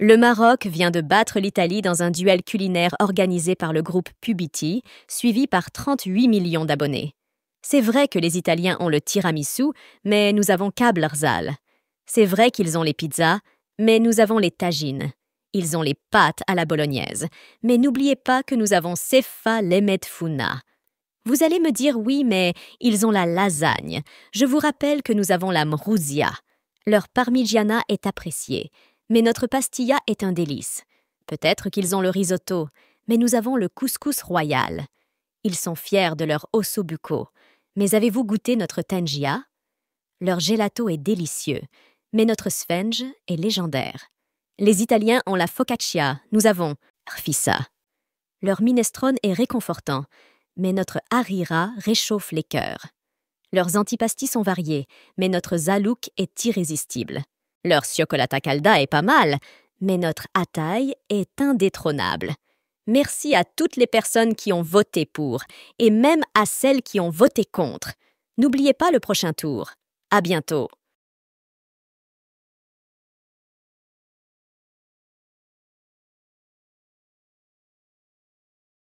Le Maroc vient de battre l'Italie dans un duel culinaire organisé par le groupe Pubiti, suivi par 38 millions d'abonnés. C'est vrai que les Italiens ont le tiramisu, mais nous avons Kablarzal. C'est vrai qu'ils ont les pizzas, mais nous avons les tagines. Ils ont les pâtes à la bolognaise, mais n'oubliez pas que nous avons Sefa Lemetfuna. Vous allez me dire oui, mais ils ont la lasagne. Je vous rappelle que nous avons la mrouzia. Leur parmigiana est appréciée. Mais notre pastilla est un délice. Peut-être qu'ils ont le risotto, mais nous avons le couscous royal. Ils sont fiers de leur osso bucco. Mais avez-vous goûté notre tangia Leur gelato est délicieux, mais notre svenge est légendaire. Les Italiens ont la focaccia, nous avons arfissa. Leur minestrone est réconfortant, mais notre harira réchauffe les cœurs. Leurs antipastis sont variés, mais notre zalouk est irrésistible. Leur cioccolata calda est pas mal, mais notre Ataï est indétrônable. Merci à toutes les personnes qui ont voté pour, et même à celles qui ont voté contre. N'oubliez pas le prochain tour. À bientôt.